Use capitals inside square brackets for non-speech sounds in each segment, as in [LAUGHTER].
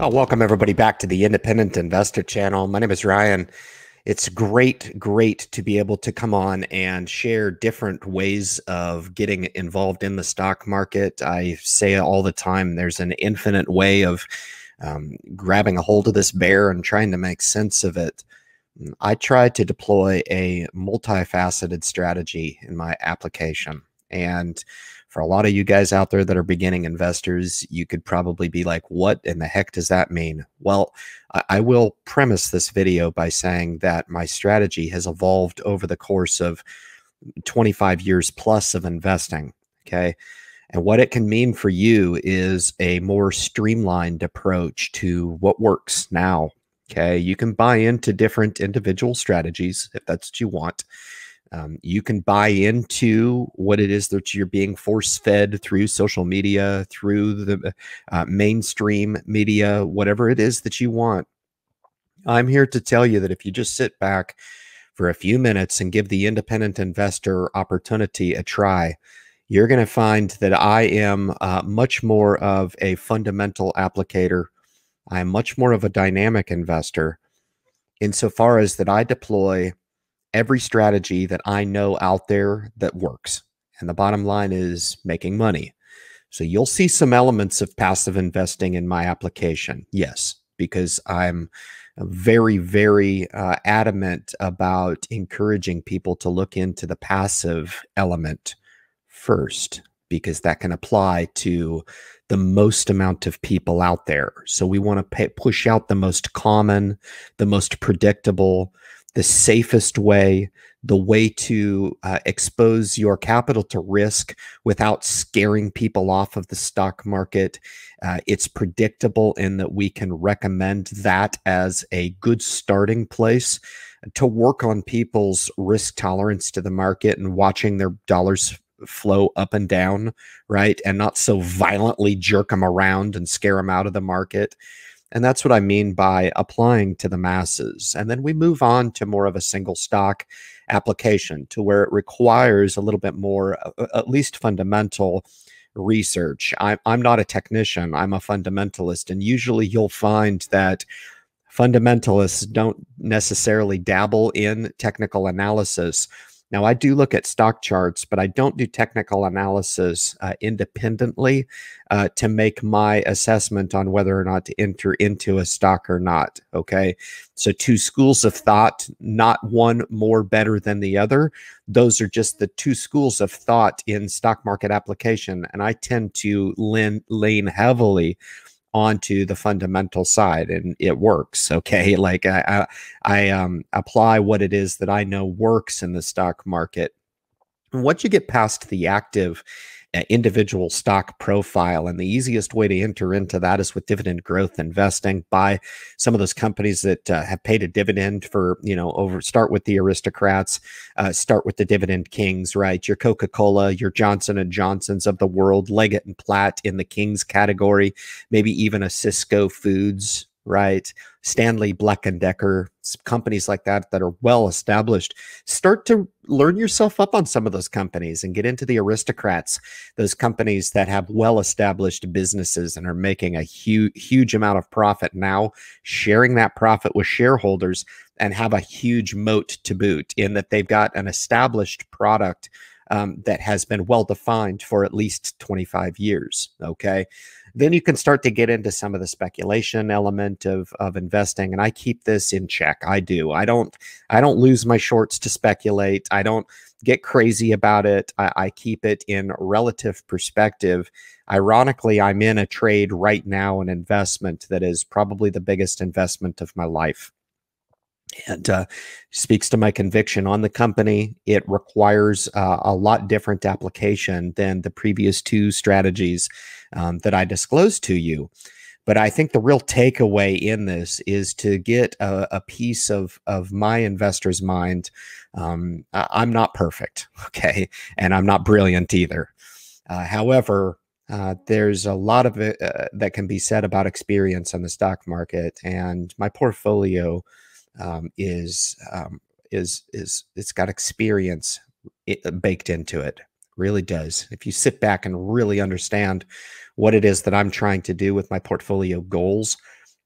Oh, welcome everybody back to the Independent Investor Channel. My name is Ryan. It's great, great to be able to come on and share different ways of getting involved in the stock market. I say all the time there's an infinite way of um, grabbing a hold of this bear and trying to make sense of it. I try to deploy a multifaceted strategy in my application. And for a lot of you guys out there that are beginning investors, you could probably be like, what in the heck does that mean? Well, I will premise this video by saying that my strategy has evolved over the course of 25 years plus of investing. Okay. And what it can mean for you is a more streamlined approach to what works now. Okay. You can buy into different individual strategies if that's what you want. Um, you can buy into what it is that you're being force fed through social media, through the uh, mainstream media, whatever it is that you want. I'm here to tell you that if you just sit back for a few minutes and give the independent investor opportunity a try, you're going to find that I am uh, much more of a fundamental applicator. I'm much more of a dynamic investor insofar as that I deploy – every strategy that I know out there that works. And the bottom line is making money. So you'll see some elements of passive investing in my application. Yes, because I'm very, very uh, adamant about encouraging people to look into the passive element first, because that can apply to the most amount of people out there. So we want to push out the most common, the most predictable, the safest way, the way to uh, expose your capital to risk without scaring people off of the stock market. Uh, it's predictable in that we can recommend that as a good starting place to work on people's risk tolerance to the market and watching their dollars flow up and down, right? And not so violently jerk them around and scare them out of the market. And that's what I mean by applying to the masses. And then we move on to more of a single stock application to where it requires a little bit more, at least fundamental research. I, I'm not a technician, I'm a fundamentalist. And usually you'll find that fundamentalists don't necessarily dabble in technical analysis now, I do look at stock charts, but I don't do technical analysis uh, independently uh, to make my assessment on whether or not to enter into a stock or not. Okay. So, two schools of thought, not one more better than the other. Those are just the two schools of thought in stock market application. And I tend to lean, lean heavily onto the fundamental side and it works okay [LAUGHS] like I, I i um apply what it is that i know works in the stock market once you get past the active uh, individual stock profile, and the easiest way to enter into that is with dividend growth investing. Buy some of those companies that uh, have paid a dividend for you know over. Start with the aristocrats, uh, start with the dividend kings, right? Your Coca Cola, your Johnson and Johnsons of the world, Leggett and Platt in the kings category, maybe even a Cisco Foods, right? Stanley Black and Decker companies like that that are well established. Start to learn yourself up on some of those companies and get into the aristocrats, those companies that have well established businesses and are making a huge, huge amount of profit now, sharing that profit with shareholders and have a huge moat to boot in that they've got an established product um, that has been well defined for at least 25 years. Okay then you can start to get into some of the speculation element of of investing and i keep this in check i do i don't i don't lose my shorts to speculate i don't get crazy about it i, I keep it in relative perspective ironically i'm in a trade right now an investment that is probably the biggest investment of my life and uh, speaks to my conviction on the company. It requires uh, a lot different application than the previous two strategies um, that I disclosed to you. But I think the real takeaway in this is to get a, a piece of of my investor's mind. Um, I'm not perfect, [LAUGHS] okay, and I'm not brilliant either. Uh, however, uh, there's a lot of it, uh, that can be said about experience on the stock market, and my portfolio um, is um, is is it's got experience eh, eh, baked into it. Really does. If you sit back and really understand what it is that I'm trying to do with my portfolio goals,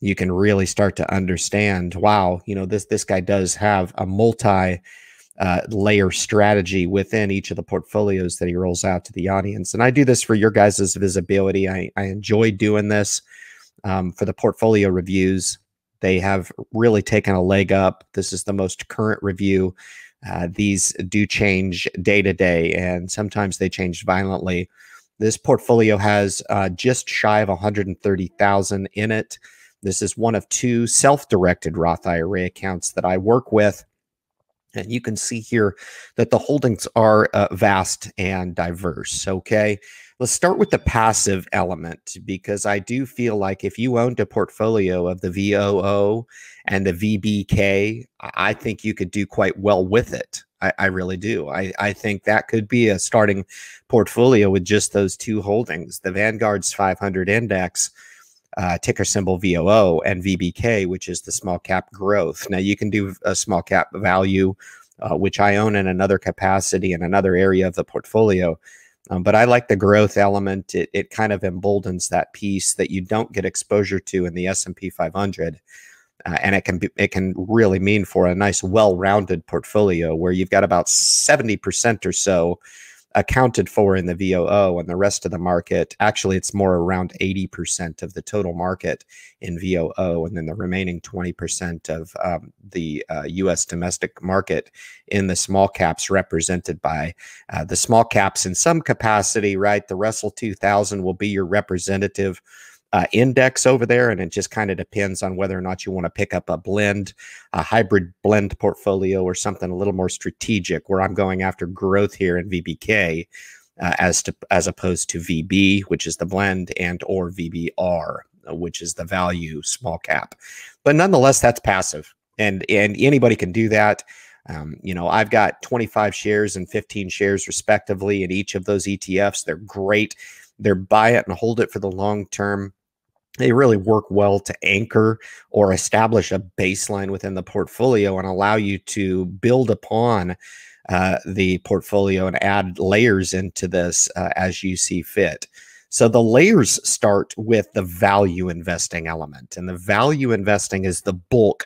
you can really start to understand. Wow, you know this this guy does have a multi uh, layer strategy within each of the portfolios that he rolls out to the audience. And I do this for your guys' visibility. I, I enjoy doing this um, for the portfolio reviews. They have really taken a leg up. This is the most current review. Uh, these do change day to day, and sometimes they change violently. This portfolio has uh, just shy of 130,000 in it. This is one of two self-directed Roth IRA accounts that I work with. And you can see here that the holdings are uh, vast and diverse. Okay. Let's start with the passive element because I do feel like if you owned a portfolio of the VOO and the VBK, I think you could do quite well with it. I, I really do. I, I think that could be a starting portfolio with just those two holdings the Vanguard's 500 index. Uh, ticker symbol VOO and VBK, which is the small cap growth. Now you can do a small cap value, uh, which I own in another capacity in another area of the portfolio um, but I like the growth element. It, it kind of emboldens that piece that you don't get exposure to in the S&P 500. Uh, and it can be, it can really mean for a nice, well-rounded portfolio where you've got about 70% or so accounted for in the VOO and the rest of the market. Actually, it's more around 80% of the total market in VOO, and then the remaining 20% of um, the uh, US domestic market in the small caps represented by uh, the small caps in some capacity, right? The Russell 2000 will be your representative uh, index over there. And it just kind of depends on whether or not you want to pick up a blend, a hybrid blend portfolio, or something a little more strategic where I'm going after growth here in VBK. Uh, as to as opposed to VB, which is the blend, and or VBR, uh, which is the value small cap. But nonetheless, that's passive, and and anybody can do that. Um, you know, I've got 25 shares and 15 shares respectively in each of those ETFs. They're great. They're buy it and hold it for the long term they really work well to anchor or establish a baseline within the portfolio and allow you to build upon uh, the portfolio and add layers into this uh, as you see fit. So the layers start with the value investing element, and the value investing is the bulk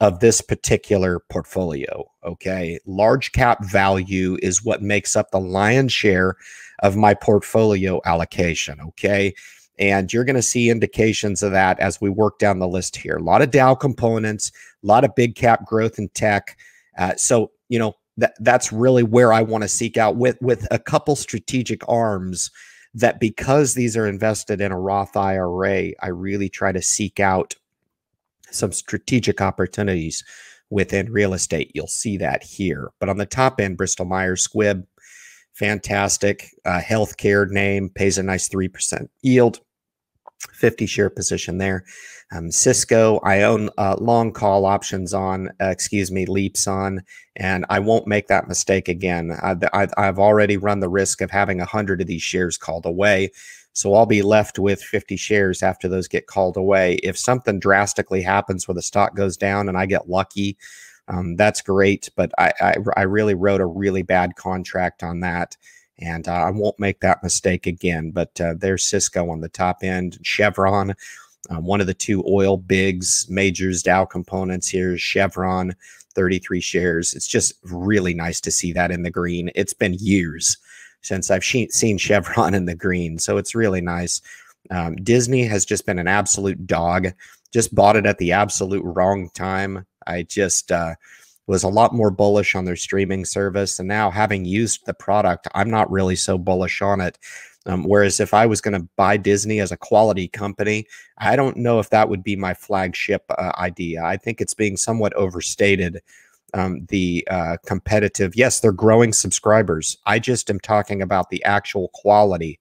of this particular portfolio. Okay. Large cap value is what makes up the lion's share of my portfolio allocation. Okay. And you're going to see indications of that as we work down the list here. A lot of Dow components, a lot of big cap growth in tech. Uh, so, you know, that that's really where I want to seek out with with a couple strategic arms that because these are invested in a Roth IRA, I really try to seek out some strategic opportunities within real estate. You'll see that here. But on the top end, Bristol Myers Squibb, fantastic uh, healthcare name, pays a nice 3% yield, 50 share position there. Um, Cisco, I own uh, long call options on, uh, excuse me, leaps on, and I won't make that mistake again. I've, I've already run the risk of having 100 of these shares called away. So I'll be left with 50 shares after those get called away. If something drastically happens where the stock goes down and I get lucky, um, that's great. But I, I, I really wrote a really bad contract on that. And uh, I won't make that mistake again. But uh, there's Cisco on the top end, Chevron, uh, one of the two oil bigs, majors, Dow components here, Chevron, 33 shares. It's just really nice to see that in the green. It's been years since I've she- seen Chevron [LAUGHS] in the green. So it's really nice. Um, Disney has just been an absolute dog just bought it at the absolute wrong time. I just uh, was a lot more bullish on their streaming service. And now, having used the product, I'm not really so bullish on it. Um, whereas if I was going to buy Disney as a quality company, I don't know if that would be my flagship uh, idea. I think it's being somewhat overstated. Um, the uh, competitive, yes, they're growing subscribers. I just am talking about the actual quality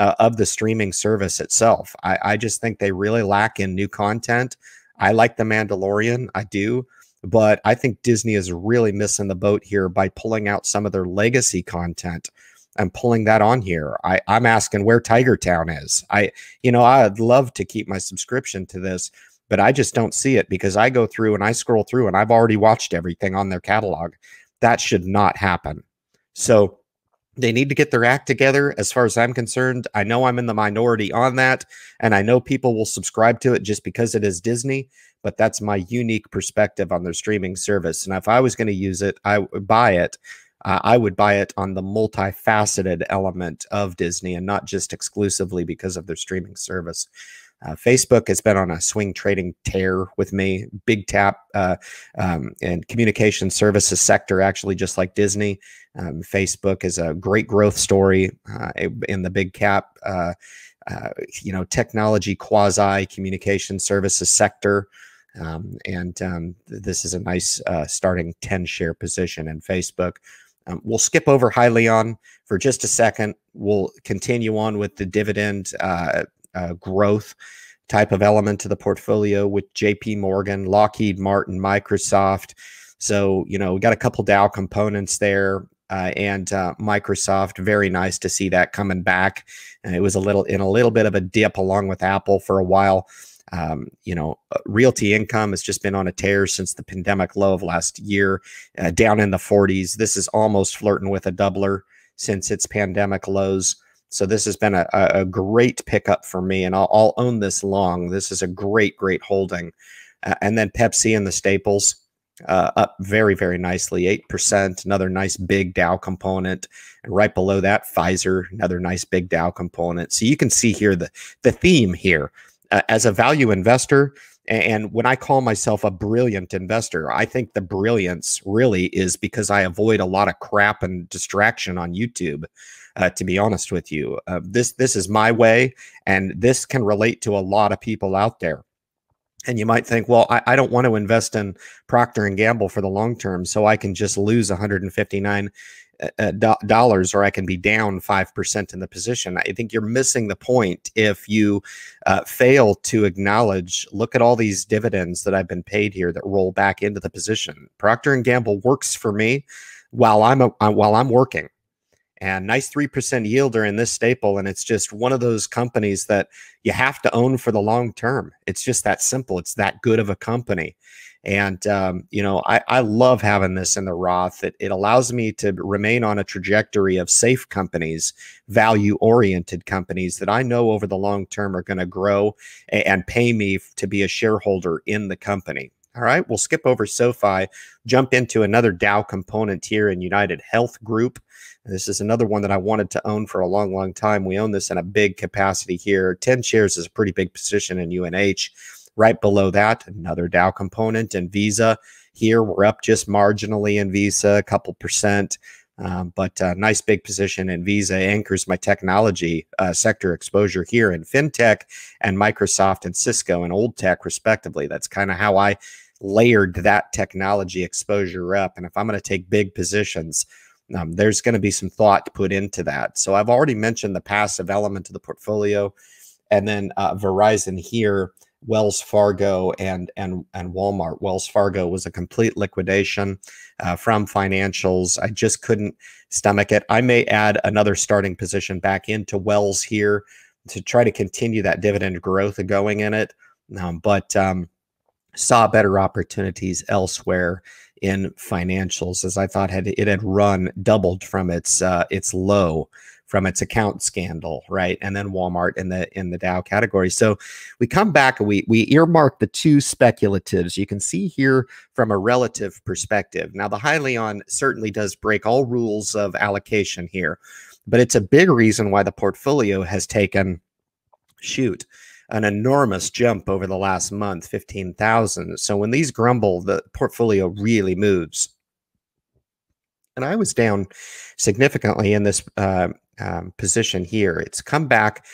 uh, of the streaming service itself. I, I just think they really lack in new content. I like The Mandalorian, I do, but I think Disney is really missing the boat here by pulling out some of their legacy content and pulling that on here. I, I'm asking where Tiger Town is. I, you know, I'd love to keep my subscription to this, but I just don't see it because I go through and I scroll through and I've already watched everything on their catalog. That should not happen. So, they need to get their act together. As far as I'm concerned, I know I'm in the minority on that, and I know people will subscribe to it just because it is Disney. But that's my unique perspective on their streaming service. And if I was going to use it, I would buy it. Uh, I would buy it on the multifaceted element of Disney and not just exclusively because of their streaming service. Uh, Facebook has been on a swing trading tear with me, big tap uh, um, and communication services sector, actually, just like Disney. Um, Facebook is a great growth story uh, in the big cap, uh, uh, you know, technology quasi communication services sector. Um, and um, this is a nice uh, starting 10 share position in Facebook. Um, we'll skip over Hylion for just a second. We'll continue on with the dividend uh, uh, growth type of element to the portfolio with JP Morgan, Lockheed Martin, Microsoft. So, you know, we got a couple Dow components there. Uh, and uh, Microsoft. Very nice to see that coming back. And it was a little in a little bit of a dip along with Apple for a while. Um, you know, uh, realty income has just been on a tear since the pandemic low of last year, uh, down in the 40s. This is almost flirting with a doubler since its pandemic lows. So this has been a, a great pickup for me, and I'll, I'll, own this long. This is a great, great holding. Uh, and then Pepsi and the staples uh, up very, very nicely, 8%, another nice big Dow component. And right below that, Pfizer, another nice big Dow component. So you can see here the, the theme here. Uh, as a value investor, and when I call myself a brilliant investor, I think the brilliance really is because I avoid a lot of crap and distraction on YouTube uh, to be honest with you. Uh, this this is my way, and this can relate to a lot of people out there. And you might think, well, I, I don't want to invest in Procter and Gamble for the long term, so I can just lose 159 uh, uh, do dollars or I can be down 5% in the position. I think you're missing the point if you uh, fail to acknowledge, look at all these dividends that I've been paid here that roll back into the position. Procter & Gamble works for me while I'm, a, uh, while I'm working and nice 3% yielder in this staple. And it's just one of those companies that you have to own for the long term. It's just that simple. It's that good of a company. And, um, you know, I, I love having this in the Roth. It, it allows me to remain on a trajectory of safe companies, value oriented companies that I know over the long term are going to grow and, and pay me to be a shareholder in the company. All right, we'll skip over SoFi, jump into another Dow component here in United Health Group. This is another one that I wanted to own for a long, long time. We own this in a big capacity here. 10 shares is a pretty big position in UNH. Right below that, another Dow component and Visa. Here, we're up just marginally in Visa, a couple percent. Um, but uh, nice big position in Visa anchors my technology uh, sector exposure here in fintech and Microsoft and Cisco and old tech, respectively. That's kind of how I layered that technology exposure up. And if I'm going to take big positions, um, there's going to be some thought put into that. So I've already mentioned the passive element of the portfolio, and then uh, Verizon here Wells Fargo and and and Walmart. Wells Fargo was a complete liquidation uh, from financials. I just couldn't stomach it. I may add another starting position back into Wells here to try to continue that dividend growth going in it, um, but um, saw better opportunities elsewhere in financials as I thought had it had run doubled from its uh, its low from its account scandal, right? And then Walmart in the in the Dow category. So we come back we we earmark the two speculatives. You can see here from a relative perspective. Now the Hylion certainly does break all rules of allocation here, but it's a big reason why the portfolio has taken shoot an enormous jump over the last month, 15,000. So when these grumble, the portfolio really moves. And I was down significantly in this uh, um, position here. It's come back.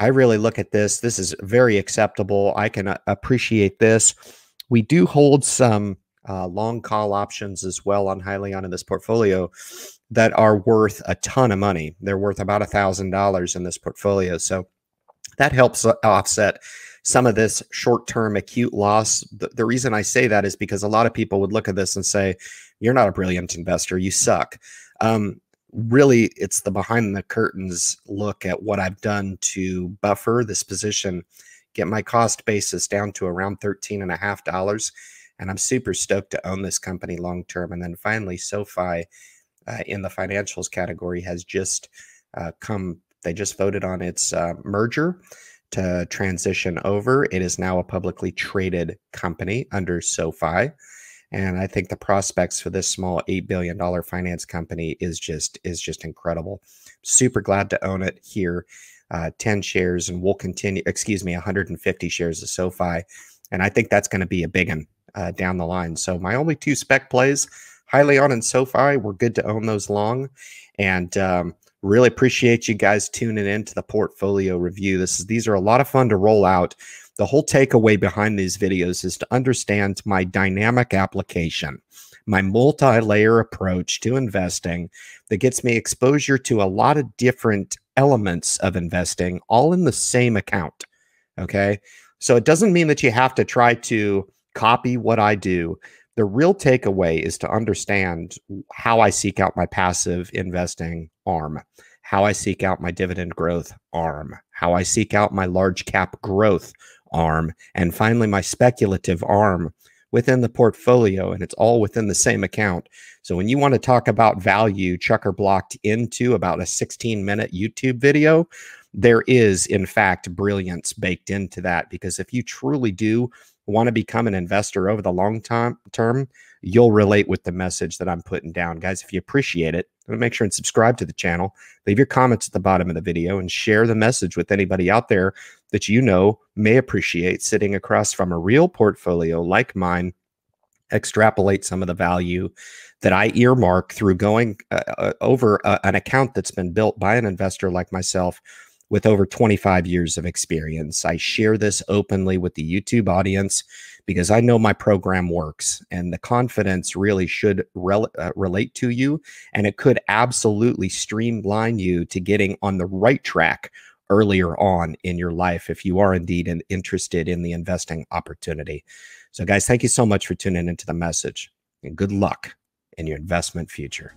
I really look at this. This is very acceptable. I can uh, appreciate this. We do hold some uh, long call options as well on Hylion in this portfolio that are worth a ton of money. They're worth about a thousand dollars in this portfolio. So that helps uh, offset some of this short-term acute loss. The, the, reason I say that is because a lot of people would look at this and say, "You're not a brilliant investor. You suck." Um, really it's the behind the curtains look at what I've done to buffer this position, get my cost basis down to around thirteen and a half dollars. And I'm super stoked to own this company long term. And then finally, SoFi uh, in the financials category has just uh, come, they just voted on its uh, merger to transition over. It is now a publicly traded company under SoFi and I think the prospects for this small eight billion dollar finance company is just is just incredible. Super glad to own it here. Uh, 10 shares and we'll continue excuse me 150 shares of sofi and i think that's going to be a big one uh, down the line so my only two spec plays highly on and sofi we're good to own those long and um, really appreciate you guys tuning in to the portfolio review this is these are a lot of fun to roll out the whole takeaway behind these videos is to understand my dynamic application, my multi layer approach to investing that gets me exposure to a lot of different elements of investing all in the same account. Okay. So it doesn't mean that you have to try to copy what I do. The real takeaway is to understand how I seek out my passive investing arm, how I seek out my dividend growth arm, how I seek out my large cap growth arm, and finally my speculative arm within the portfolio, and it's all within the same account. So when you want to talk about value, Chucker blocked into about a 16 minute YouTube video. There is, in fact, brilliance baked into that because if you truly do want to become an investor over the long time term, you'll relate with the message that I'm putting down. Guys, if you appreciate it, make sure and subscribe to the channel. Leave your comments at the bottom of the video and share the message with anybody out there that you know may appreciate sitting across from a real portfolio like mine. Extrapolate some of the value that I earmark through going uh, uh over uh, an account that's been built by an investor like myself with over 25 years of experience. I share this openly with the YouTube audience because I know my program works and the confidence really should rel uh, relate to you. And it could absolutely streamline you to getting on the right track earlier on in your life if you are indeed in interested in the investing opportunity. So, guys, thank you so much for tuning into the message and good luck in your investment future.